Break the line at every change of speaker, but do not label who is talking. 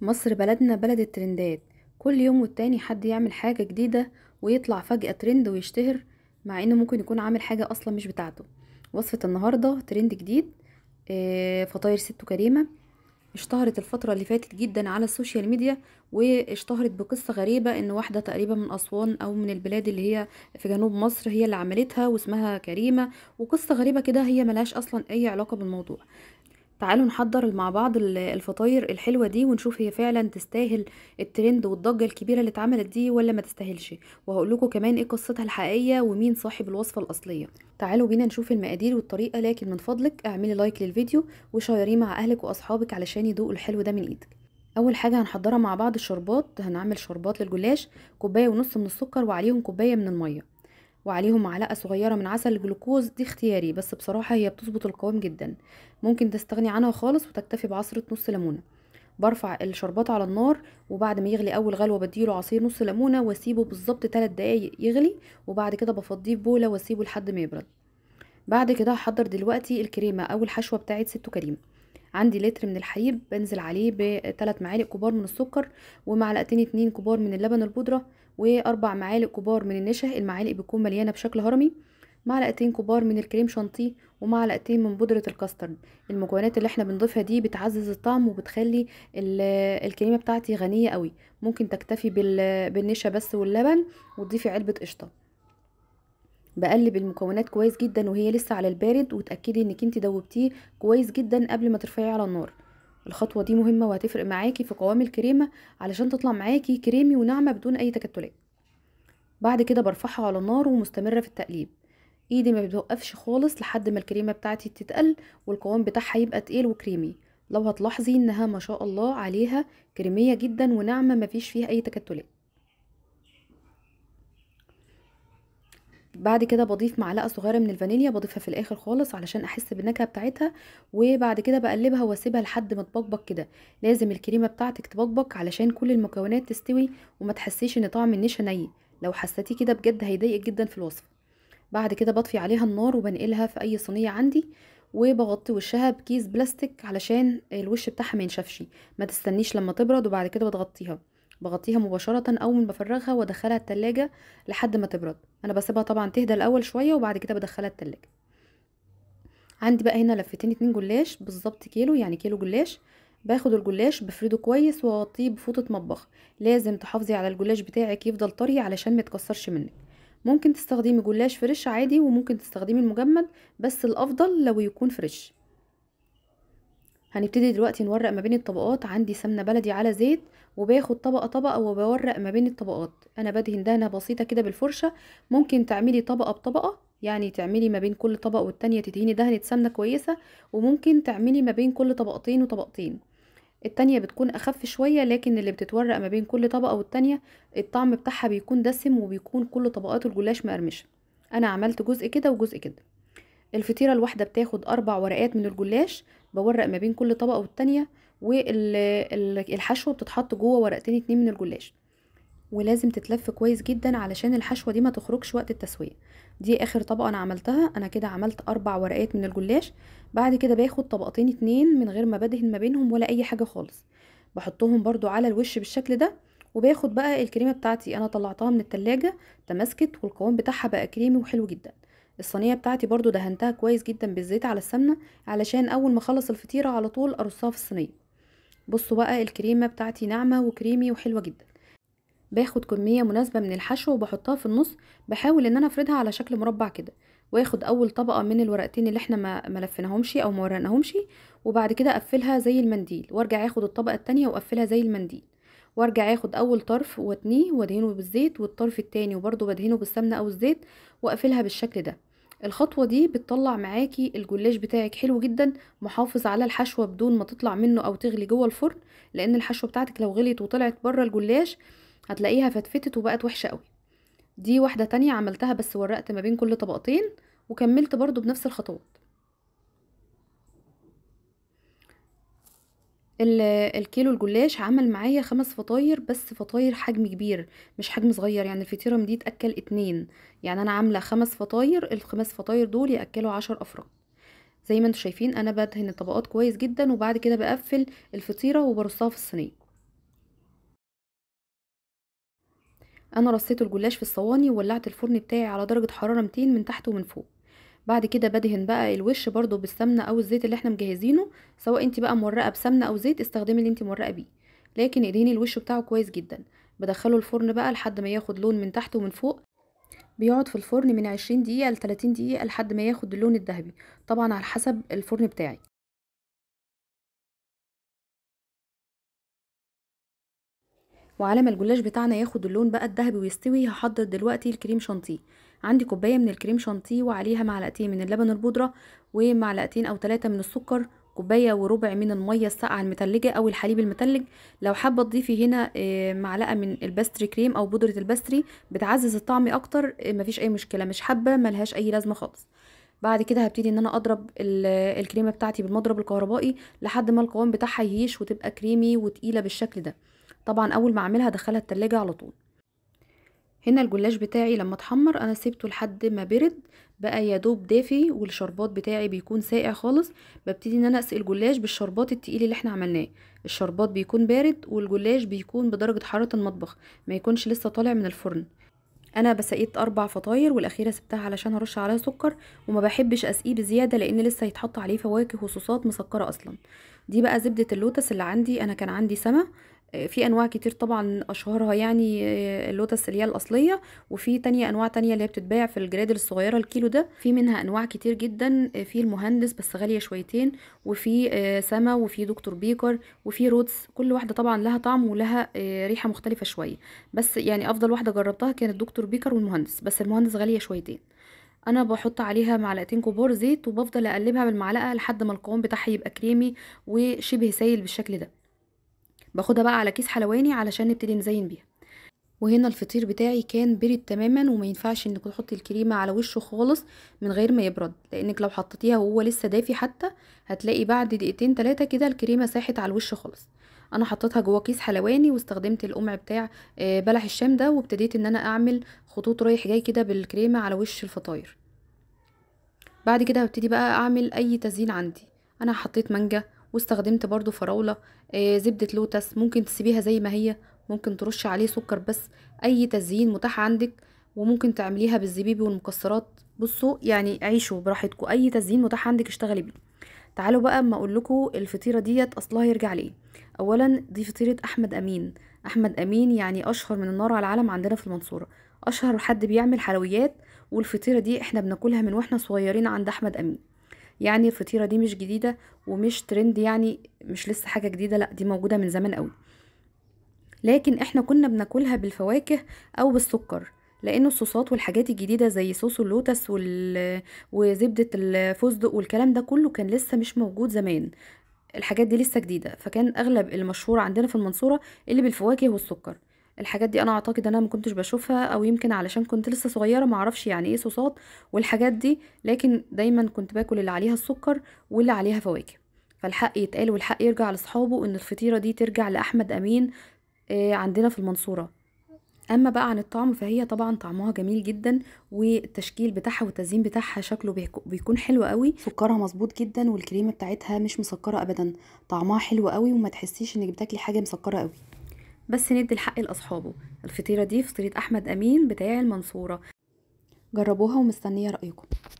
مصر بلدنا بلد الترندات كل يوم والتاني حد يعمل حاجة جديدة ويطلع فجأة ترند ويشتهر مع انه ممكن يكون عامل حاجة اصلا مش بتاعته وصفة النهاردة ترند جديد آه، فطاير ست كريمة اشتهرت الفترة اللي فاتت جدا على السوشيال ميديا واشتهرت بقصة غريبة ان واحدة تقريبا من اسوان او من البلاد اللي هي في جنوب مصر هي اللي عملتها واسمها كريمة وقصة غريبة كده هي ملهاش اصلا اي علاقة بالموضوع تعالوا نحضر مع بعض الفطاير الحلوه دي ونشوف هي فعلا تستاهل الترند والضجه الكبيره اللي اتعملت دي ولا ما تستاهلش وهقول لكم كمان ايه قصتها الحقيقيه ومين صاحب الوصفه الاصليه تعالوا بينا نشوف المقادير والطريقه لكن من فضلك اعملي لايك للفيديو وشيريه مع اهلك واصحابك علشان يدوقوا الحلو ده من ايدك اول حاجه هنحضرها مع بعض الشربات هنعمل شربات للجلاش كوبايه ونص من السكر وعليهم كوبايه من الميه وعليهم معلقة صغيرة من عسل الجلوكوز دي اختياري بس بصراحة هي بتظبط القوام جدا ممكن تستغني عنها خالص وتكتفي بعصرة نص ليمونة برفع الشربات على النار وبعد ما يغلي اول غلوه بديله عصير نص ليمونه واسيبه بالظبط 3 دقايق يغلي وبعد كده بفضيه في بوله واسيبه لحد ما يبرد بعد كده هحضر دلوقتي الكريمه او الحشوه بتاعه ست كريم عندي لتر من الحليب بنزل عليه بثلاث معالق كبار من السكر ومعلقتين اتنين كبار من اللبن البودرة واربع معالق كبار من النشا المعالق بتكون مليانه بشكل هرمي معلقتين كبار من الكريم شانتيه ومعلقتين من بودرة الكاسترد المكونات اللي احنا بنضيفها دي بتعزز الطعم وبتخلي الكريمة بتاعتي غنية قوي ممكن تكتفي بالنشا بس واللبن وتضيفي علبة قشطة بقلب المكونات كويس جدا وهي لسه على البارد وتأكدي انك انت دوبتيه كويس جدا قبل ما ترفعيه على النار الخطوة دي مهمة وهتفرق معاكي في قوام الكريمة علشان تطلع معاكي كريمي وناعمة بدون أي تكتلات بعد كده برفعها على النار ومستمرة في التقليب ايدي ما بتوقفش خالص لحد ما الكريمة بتاعتي تتقل والقوام بتاعها يبقى تقيل وكريمي لو هتلاحظي انها ما شاء الله عليها كريمية جدا وناعمة مفيش فيها اي تكتلات بعد كده بضيف معلقه صغيره من الفانيليا بضيفها في الاخر خالص علشان احس بالنكهه بتاعتها وبعد كده بقلبها واسيبها لحد ما تبقبق كده لازم الكريمه بتاعتك تبقبق علشان كل المكونات تستوي وما تحسيش ان طعم النشا ني لو حسيتيه كده بجد هيضايقك جدا في الوصفه بعد كده بطفي عليها النار وبنقلها في اي صينيه عندي وبغطي وشها بكيس بلاستيك علشان الوش بتاعها ما ينشفش ما تستنيش لما تبرد وبعد كده بتغطيها بغطيها مباشرة أول ما بفرغها وادخلها التلاجة لحد ما تبرد أنا بسيبها طبعا تهدى الأول شوية وبعد كده بدخلها التلاجة عندي بقى هنا لفتين اتنين جلاش بالظبط كيلو يعني كيلو جلاش باخد الجلاش بفرده كويس واغطيه بفوطة مطبخ لازم تحافظي على الجلاش بتاعك يفضل طري علشان متكسرش منك ممكن تستخدمي جلاش فريش عادي وممكن تستخدمي المجمد بس الافضل لو يكون فريش هنبتدي دلوقتي نورق ما بين الطبقات عندي سمنه بلدي على زيت وباخد طبقه طبقه وبورق ما بين الطبقات انا بدهن دهنه بسيطه كده بالفرشه ممكن تعملي طبقه بطبقه يعني تعملي ما بين كل طبقه والتانيه تدهني دهنه سمنه كويسه وممكن تعملي ما بين كل طبقتين وطبقتين التانية بتكون أخف شوية لكن اللي بتتورق ما بين كل طبقة والتانية الطعم بتاعها بيكون دسم وبيكون كل طبقات الجلاش مقرمشة أنا عملت جزء كده وجزء كده الفطيرة الواحدة بتاخد أربع ورقات من الجلاش بورق ما بين كل طبقة والتانية والحشوة بتتحط جوه ورقتين اتنين من الجلاش ولازم تتلف كويس جدا علشان الحشوة دي ما تخرجش وقت التسوية دي اخر طبقة انا عملتها انا كده عملت اربع ورقات من الجلاش بعد كده باخد طبقتين اتنين من غير ما بدهن ما بينهم ولا اي حاجة خالص بحطهم برضو على الوش بالشكل ده وباخد بقى الكريمة بتاعتي انا طلعتها من التلاجة تماسكت والقوام بتاعها بقى كريمي وحلو جدا الصينيه بتاعتي برضو دهنتها كويس جدا بالزيت على السمنه علشان اول ما اخلص الفطيره على طول ارصها في الصينيه بصوا بقى الكريمه بتاعتي ناعمه وكريمي وحلوه جدا باخد كميه مناسبه من الحشو وبحطها في النص بحاول ان انا افردها على شكل مربع كده واخد اول طبقه من الورقتين اللي احنا ما ملفناهمش او ما ورقناهمش وبعد كده اقفلها زي المنديل وارجع اخد الطبقه التانية واقفلها زي المنديل وارجع اخد اول طرف واتنيه وادهنه بالزيت والطرف التاني وبرضه بدهنه بالسمنه او الزيت واقفلها بالشكل ده الخطوة دي بتطلع معاكي الجلاش بتاعك حلو جدا محافظ على الحشوة بدون ما تطلع منه او تغلي جوه الفرن لان الحشوة بتاعتك لو غليت وطلعت بره الجلاش هتلاقيها فتفتت وبقت وحشة قوي دي واحدة تانية عملتها بس ورقت ما بين كل طبقتين وكملت برضو بنفس الخطوات الكيلو الجلاش عمل معايا خمس فطاير بس فطاير حجم كبير مش حجم صغير يعني الفطيرة دي تأكل اتنين يعني انا عاملة خمس فطاير الخمس فطاير دول يأكلوا عشر افراد زي ما انتم شايفين انا بدهن الطبقات كويس جدا وبعد كده بقفل الفطيرة وبرصها في الصينية انا رصيت الجلاش في الصواني وولعت الفرن بتاعي على درجة حرارة 200 من تحت ومن فوق بعد كده بدهن بقى الوش برضو بالسمنه او الزيت اللي احنا مجهزينه سواء انت بقى مورقه بسمنه او زيت استخدمي اللي انت مورقه بيه لكن ادهني الوش بتاعه كويس جدا بدخله الفرن بقى لحد ما ياخد لون من تحت ومن فوق بيقعد في الفرن من 20 دقيقه ل 30 دقيقه لحد ما ياخد اللون الذهبي طبعا على حسب الفرن بتاعي وعلى ما الجلاش بتاعنا ياخد اللون بقى الذهبي ويستوي هحضر دلوقتي الكريم شانتيه عندي كوبايه من الكريم شانتيه وعليها معلقتين من اللبن البودره ومعلقتين او ثلاثه من السكر كوبايه وربع من الميه الساقعه المتلجه او الحليب المتلج لو حابه تضيفي هنا آه، معلقه من الباستري كريم او بودره الباستري بتعزز الطعم اكتر آه، مفيش اي مشكله مش حابه ملهاش اي لازمه خالص بعد كده هبتدي ان انا اضرب الكريمه بتاعتي بالمضرب الكهربائي لحد ما القوام بتاعها يهيش وتبقى كريمي وتقيله بالشكل ده طبعا اول ما اعملها ادخلها التلاجة على طول هنا الجلاش بتاعي لما اتحمر انا سيبته لحد ما برد بقى يا دوب دافي والشربات بتاعي بيكون ساقع خالص ببتدي ان انا اسقي الجلاش بالشربات التقيل اللي احنا عملناه الشربات بيكون بارد والجلاش بيكون بدرجه حراره المطبخ ما يكونش لسه طالع من الفرن انا بسقيت اربع فطاير والاخيره سبتها علشان ارش عليها سكر وما بحبش اسقيه بزياده لان لسه هيتحط عليه فواكه وصوصات مسكره اصلا دي بقى زبده اللوتس اللي عندي انا كان عندي سما آه، في انواع كتير طبعا اشهرها يعني آه، اللوتس اللي هي الاصليه وفي تانية انواع تانية اللي هي بتتباع في الجرادل الصغيره الكيلو ده في منها انواع كتير جدا آه، في المهندس بس غاليه شويتين وفي سما وفي دكتور بيكر وفي رودس كل واحده طبعا لها طعم ولها ريحه مختلفه شويه بس يعني افضل واحده جربتها كانت دكتور بيكر والمهندس بس المهندس غاليه شويتين انا بحط عليها معلقتين كبار زيت وبفضل اقلبها بالمعلقه لحد ما القوام بتاعها يبقى كريمي وشبه سايل بالشكل ده باخدها بقى على كيس حلواني علشان نبتدي نزين بيها وهنا الفطير بتاعي كان برد تماما وما ينفعش انك تحطي الكريمه على وشه خالص من غير ما يبرد لانك لو حطيتيها وهو لسه دافي حتى هتلاقي بعد دقيقتين ثلاثه كده الكريمه ساحت على الوش خالص انا حطيتها جوه كيس حلواني واستخدمت القمع بتاع آه، بلح الشام ده وابتديت ان انا اعمل خطوط رايح جاي كده بالكريمه على وش الفطاير بعد كده هبتدي بقى اعمل اي تزيين عندي انا حطيت مانجا واستخدمت برضو فراولة آه، زبدة لوتس ممكن تسيبيها زي ما هي ممكن ترش عليه سكر بس اي تزيين متاح عندك وممكن تعمليها بالزبيب والمكسرات بصوا يعني عيشوا براحتكم اي تزيين متاح عندك اشتغلي بيه تعالوا بقى اما اقول لكم الفطيره ديت اصلها يرجع ليه اولا دي فطيره احمد امين احمد امين يعني اشهر من النار على العالم عندنا في المنصوره اشهر حد بيعمل حلويات والفطيره دي احنا بناكلها من واحنا صغيرين عند احمد امين يعني الفطيره دي مش جديده ومش ترند يعني مش لسه حاجه جديده لا دي موجوده من زمان قوي لكن احنا كنا بناكلها بالفواكه او بالسكر لان الصوصات والحاجات الجديده زي صوص اللوتس وال... وزبده الفستق والكلام ده كله كان لسه مش موجود زمان الحاجات دي لسه جديده فكان اغلب المشهور عندنا في المنصوره اللي بالفواكه والسكر الحاجات دي انا اعتقد انا ما كنتش بشوفها او يمكن علشان كنت لسه صغيره ما اعرفش يعني ايه صوصات والحاجات دي لكن دايما كنت باكل اللي عليها السكر واللي عليها فواكه فالحق يتقال والحق يرجع لاصحابه ان الفطيره دي ترجع لاحمد امين آه، عندنا في المنصوره اما بقى عن الطعم فهي طبعا طعمها جميل جدا والتشكيل بتاعها والتزيين بتاعها شكله بيكون حلو قوي سكرها مظبوط جدا والكريمه بتاعتها مش مسكره ابدا طعمها حلو قوي وما تحسيش انك بتاكلي حاجه مسكره قوي بس ندي الحق لاصحابه الفطيره دي فطيره احمد امين بتاع المنصوره جربوها ومستنيه رايكم